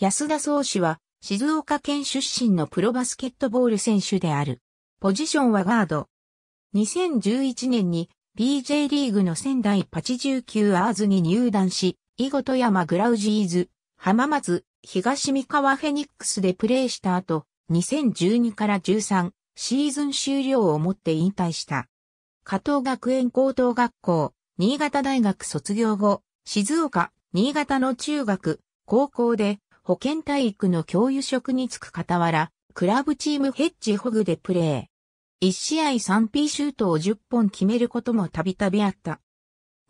安田総氏は、静岡県出身のプロバスケットボール選手である。ポジションはガード。2011年に BJ リーグの仙台8 9アーズに入団し、囲碁富山グラウジーズ、浜松、東三河フェニックスでプレーした後、2012から13シーズン終了をもって引退した。加藤学園高等学校、新潟大学卒業後、静岡、新潟の中学、高校で保健体育の教諭職に就く傍ら、クラブチームヘッジホグでプレー。1試合 3P シュートを10本決めることもたびたびあった。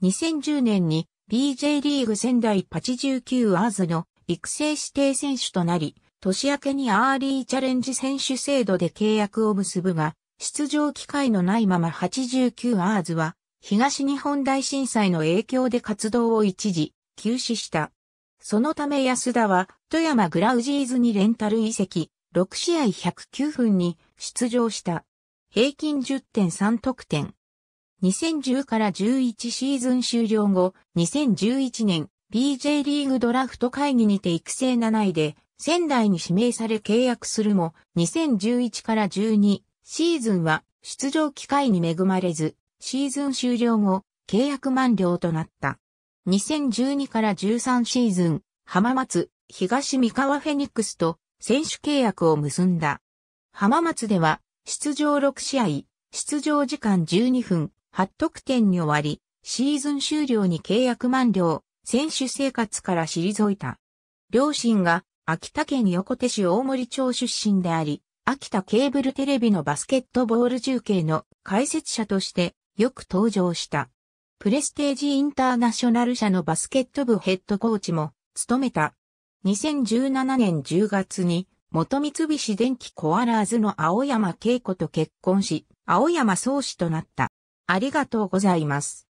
2010年に BJ リーグ仙台8 9アーズの育成指定選手となり、年明けにアーリーチャレンジ選手制度で契約を結ぶが、出場機会のないまま89アーズは、東日本大震災の影響で活動を一時休止した。そのため安田は、富山グラウジーズにレンタル移籍、6試合109分に出場した。平均10.3得点。2010から11シーズン終了後、2011年 BJ リーグドラフト会議にて育成7位で仙台に指名され契約するも、2011から12シーズンは出場機会に恵まれず、シーズン終了後、契約満了となった。2012から13シーズン、浜松、東三河フェニックスと選手契約を結んだ。浜松では、出場6試合、出場時間12分、8得点に終わり、シーズン終了に契約満了、選手生活から退いた。両親が秋田県横手市大森町出身であり、秋田ケーブルテレビのバスケットボール中継の解説者としてよく登場した。プレステージインターナショナル社のバスケット部ヘッドコーチも務めた。2017年10月に元三菱電機コアラーズの青山恵子と結婚し、青山創始となった。ありがとうございます。